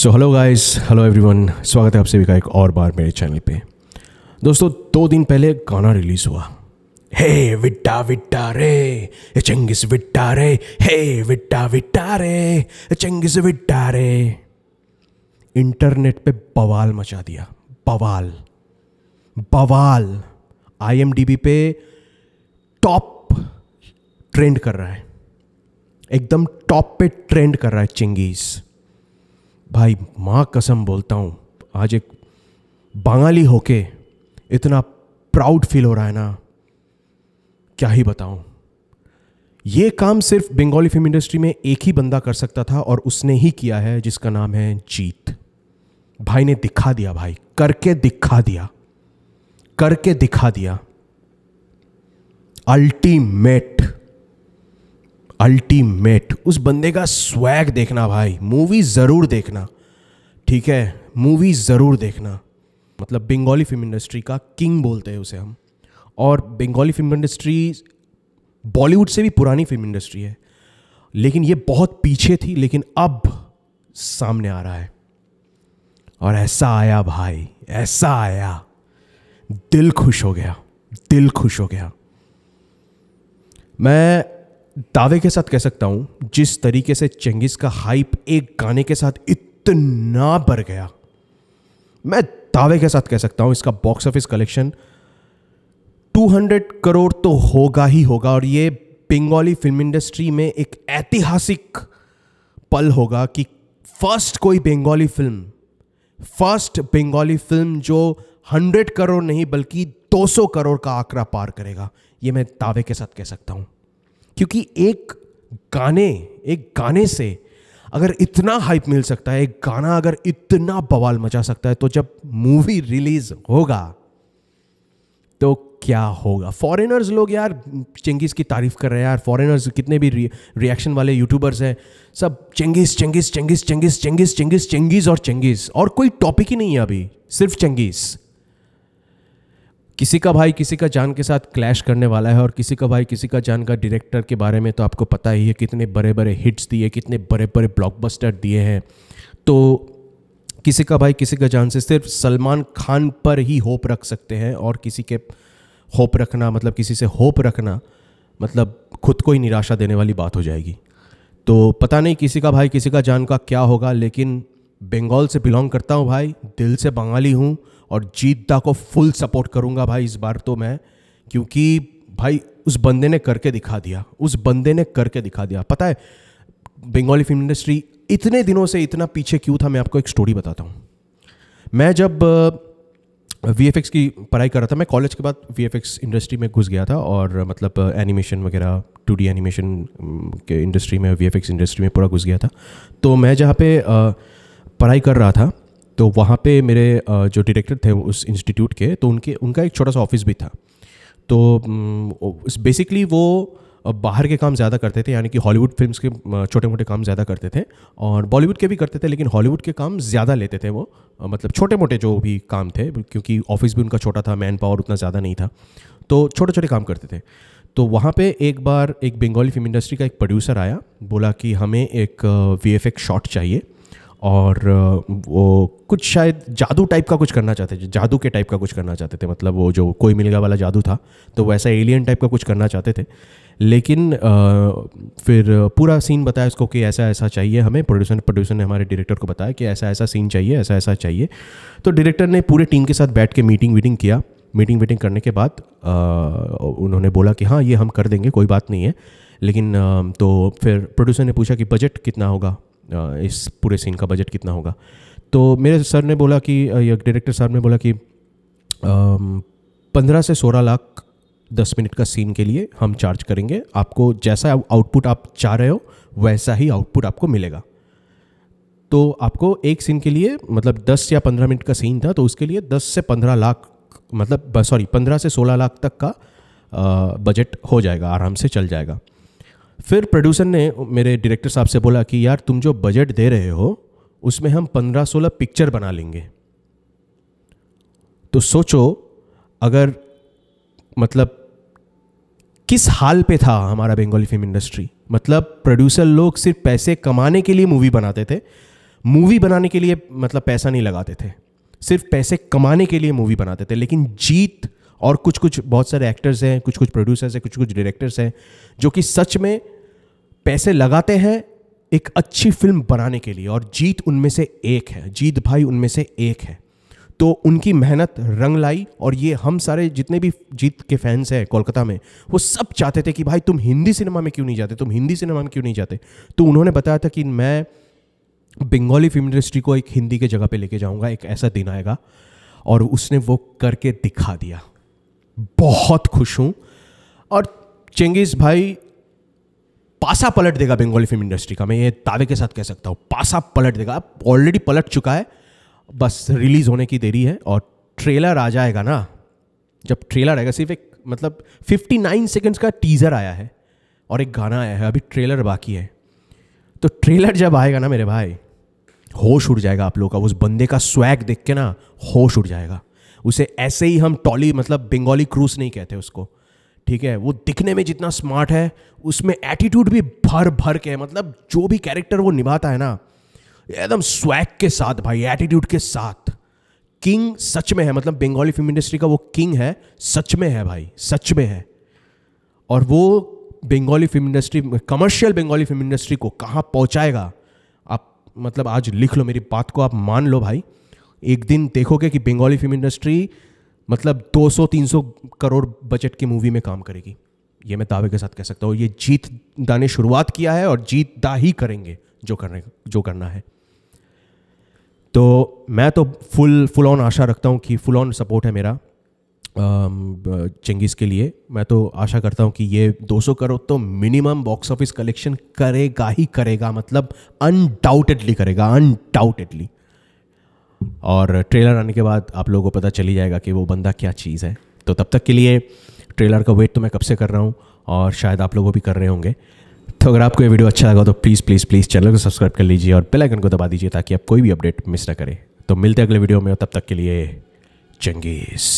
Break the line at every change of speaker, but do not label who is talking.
सो hello guys hello everyone स्वागत है आप सभी का एक और बार मेरे चैनल पे दोस्तों दो दिन पहले गाना रिलीज़ हुआ हे विट्टा विट्टा रे चंगिस विट्टा रे हे विट्टा विट्टा रे चंगिस विट्टा रे इंटरनेट पे बवाल मचा दिया बवाल बवाल आईएमडीबी पे टॉप ट्रेंड कर रहा है एकदम टॉप पे ट्रेंड कर रहा है चिंगीज़ भाई माँ कसम बोलता हूँ आज एक बंगाली होके इतना प्राउड फील हो रहा है ना क्या ही बताऊँ ये काम सिर्फ बंगाली फिल्म इंडस्ट्री में एक ही बंदा कर सकता था और उसने ही किया है जिसका नाम है जीत भाई ने दिखा दिया भाई करके दिखा दिया करके दिखा दिया अल्टीमेट अल्टीमेट उस बंदे का स्वैग देखना भाई मूवी ज़रूर देखना ठीक है मूवी ज़रूर देखना मतलब बंगाली फिल्म इंडस्ट्री का किंग बोलते हैं उसे हम और बंगाली फिल्म इंडस्ट्री बॉलीवुड से भी पुरानी फिल्म इंडस्ट्री है लेकिन ये बहुत पीछे थी लेकिन अब सामने आ रहा है और ऐसा आया भाई ऐसा आया दिल खुश हो गया दिल खुश हो गया मैं दावे के साथ कह सकता हूं जिस तरीके से चंगिस का हाइप एक गाने के साथ इतना बढ़ गया मैं दावे के साथ कह सकता हूं इसका बॉक्स ऑफिस कलेक्शन 200 करोड़ तो होगा ही होगा और ये बंगाली फिल्म इंडस्ट्री में एक ऐतिहासिक पल होगा कि फर्स्ट कोई Bengali film first Bengali film जो 100 करोड़ नहीं बल्कि 200 करोड़ का आंकड़ा पार करेगा ये मैं दावे के साथ कह सकता हूं क्योंकि एक गाने एक गाने से अगर इतना हाइप मिल सकता है एक गाना अगर इतना बवाल मचा सकता है तो जब मूवी रिलीज होगा तो क्या होगा फॉरेनर्स लोग यार चंगेज़ की तारीफ कर रहे हैं यार फॉरेनर्स कितने भी रिएक्शन वाले यूट्यूबर्स हैं सब चंगेज़ चंगेज़ चंगेज़ चंगेज़ चंगेज़ चंगेज़ चंगेज़ और चंगेज़ और कोई टॉपिक ही नहीं है अभी सिर्फ चंगेज़ किसी का भाई किसी का जान के साथ क्लैश करने वाला है और किसी का भाई किसी का जान का डायरेक्टर के बारे में तो आपको पता ही है कितने बड़े बड़े हिट्स दिए कितने बड़े बड़े ब्लॉकबस्टर दिए हैं तो किसी का भाई किसी का जान से सिर्फ सलमान खान पर ही होप रख सकते हैं और किसी के होप रखना मतलब किसी से होप रखना मतलब खुद को ही निराशा देने वाली बात हो जाएगी तो पता नहीं किसी का भाई किसी का जान का क्या होगा लेकिन बंगाल से बिलोंग करता हूँ भाई दिल से बंगाली हूँ और जीत दा को फुल सपोर्ट करूँगा भाई इस बार तो मैं क्योंकि भाई उस बंदे ने करके दिखा दिया उस बंदे ने करके दिखा दिया पता है बंगाली फिल्म इंडस्ट्री इतने दिनों से इतना पीछे क्यों था मैं आपको एक स्टोरी बताता हूँ मैं जब वी एफ एक्स की पढ़ाई कर रहा था मैं कॉलेज के बाद वी एफ एक्स इंडस्ट्री में घुस गया था और मतलब एनिमेशन वगैरह टू डी एनिमेशन के इंडस्ट्री में वी एफ एक्स इंडस्ट्री में पूरा घुस गया था तो मैं जहाँ पे पढ़ाई कर रहा था तो वहाँ पे मेरे जो डायरेक्टर थे उस इंस्टीट्यूट के तो उनके उनका एक छोटा सा ऑफिस भी था तो बेसिकली वो बाहर के काम ज़्यादा करते थे यानी कि हॉलीवुड फिल्म्स के छोटे मोटे काम ज़्यादा करते थे और बॉलीवुड के भी करते थे लेकिन हॉलीवुड के काम ज़्यादा लेते थे वो मतलब छोटे मोटे जो भी काम थे क्योंकि ऑफिस भी उनका छोटा था मैन पावर उतना ज़्यादा नहीं था तो छोटे छोटे काम करते थे तो वहाँ पे एक बार एक बंगाली फिल्म इंडस्ट्री का एक प्रोड्यूसर आया बोला कि हमें एक वी एफ शॉट चाहिए और वो कुछ शायद जादू टाइप का कुछ करना चाहते थे जादू के टाइप का कुछ करना चाहते थे मतलब वो जो कोई मिल गया वाला जादू था तो वैसा एलियन टाइप का कुछ करना चाहते थे लेकिन आ, फिर पूरा सीन बताया उसको कि ऐसा ऐसा चाहिए हमें प्रोड्यूसर प्रोड्यूसर ने हमारे डायरेक्टर को बताया कि ऐसा ऐसा सीन चाहिए ऐसा ऐसा चाहिए तो डायरेक्टर ने पूरे टीम के साथ बैठ के मीटिंग वीटिंग किया मीटिंग वीटिंग करने के बाद आ, उन्होंने बोला कि हाँ ये हम कर देंगे कोई बात नहीं है लेकिन तो फिर प्रोड्यूसर ने पूछा कि बजट कितना होगा इस पूरे सीन का बजट कितना होगा तो मेरे सर ने बोला कि डायरेक्टर साहब ने बोला कि पंद्रह से सोलह लाख दस मिनट का सीन के लिए हम चार्ज करेंगे आपको जैसा आउटपुट आप चाह रहे हो वैसा ही आउटपुट आपको मिलेगा तो आपको एक सीन के लिए मतलब दस या पंद्रह मिनट का सीन था तो उसके लिए दस से पंद्रह लाख मतलब सॉरी पंद्रह से सोलह लाख तक का बजट हो जाएगा आराम से चल जाएगा फिर प्रोड्यूसर ने मेरे डायरेक्टर साहब से बोला कि यार तुम जो बजट दे रहे हो उसमें हम पंद्रह सोलह पिक्चर बना लेंगे तो सोचो अगर मतलब किस हाल पे था हमारा बंगाली फिल्म इंडस्ट्री मतलब प्रोड्यूसर लोग सिर्फ पैसे कमाने के लिए मूवी बनाते थे मूवी बनाने के लिए मतलब पैसा नहीं लगाते थे सिर्फ पैसे कमाने के लिए मूवी बनाते थे लेकिन जीत और कुछ कुछ बहुत सारे एक्टर्स हैं कुछ कुछ प्रोड्यूसर्स हैं कुछ कुछ डायरेक्टर्स हैं जो कि सच में पैसे लगाते हैं एक अच्छी फिल्म बनाने के लिए और जीत उनमें से एक है जीत भाई उनमें से एक है तो उनकी मेहनत रंग लाई और ये हम सारे जितने भी जीत के फैंस हैं कोलकाता में वो सब चाहते थे कि भाई तुम हिंदी सिनेमा में क्यों नहीं जाते तुम हिंदी सिनेमा में क्यों नहीं जाते तो उन्होंने बताया था कि मैं बंगाली फिल्म इंडस्ट्री को एक हिंदी के जगह पे लेके जाऊंगा एक ऐसा दिन आएगा और उसने वो करके दिखा दिया बहुत खुश हूँ और चेंगेज़ भाई पासा पलट देगा बंगाली फिल्म इंडस्ट्री का मैं ये दावे के साथ कह सकता हूँ पासा पलट देगा ऑलरेडी पलट चुका है बस रिलीज़ होने की देरी है और ट्रेलर आ जाएगा ना जब ट्रेलर आएगा सिर्फ एक मतलब 59 सेकेंड्स का टीज़र आया है और एक गाना आया है अभी ट्रेलर बाकी है तो ट्रेलर जब आएगा ना मेरे भाई होश उड़ जाएगा आप लोगों का उस बंदे का स्वैग देख के ना होश उड़ जाएगा उसे ऐसे ही हम टॉली मतलब बंगाली क्रूज नहीं कहते उसको ठीक है वो दिखने में जितना स्मार्ट है उसमें एटीट्यूड भी भर भर के है मतलब जो भी कैरेक्टर वो निभाता है ना एकदम स्वैग के साथ भाई एटीट्यूड के साथ किंग सच में है मतलब बंगाली फिल्म इंडस्ट्री का वो किंग है सच में है भाई सच में है और वो Bengali film industry commercial Bengali film industry को कहाँ पहुँचाएगा आप मतलब आज लिख लो मेरी बात को आप मान लो भाई एक दिन देखोगे कि बंगाली फिल्म इंडस्ट्री मतलब 200-300 करोड़ बजट की मूवी में काम करेगी ये मैं दावे के साथ कह सकता हूँ ये जीत दा ने शुरुआत किया है और जीत दा ही करेंगे जो करने जो करना है तो मैं तो फुल फुल ऑन आशा रखता हूँ कि फुल ऑन सपोर्ट है मेरा चंगेज़ के लिए मैं तो आशा करता हूँ कि ये 200 करोड़ तो मिनिमम बॉक्स ऑफिस कलेक्शन करेगा ही करेगा मतलब अनडाउटेडली करेगा अनडाउटेडली और ट्रेलर आने के बाद आप लोगों को पता चली जाएगा कि वो बंदा क्या चीज़ है तो तब तक के लिए ट्रेलर का वेट तो मैं कब से कर रहा हूँ और शायद आप लोगों भी कर रहे होंगे तो अगर आपको ये वीडियो अच्छा लगा तो प्लीज़ प्लीज़ प्लीज़ चैनल को सब्सक्राइब कर लीजिए और बेल आइकन को दबा दीजिए ताकि आप कोई भी अपडेट मिस ना करें तो मिलते हैं अगले वीडियो में तब तक के लिए चंगेज़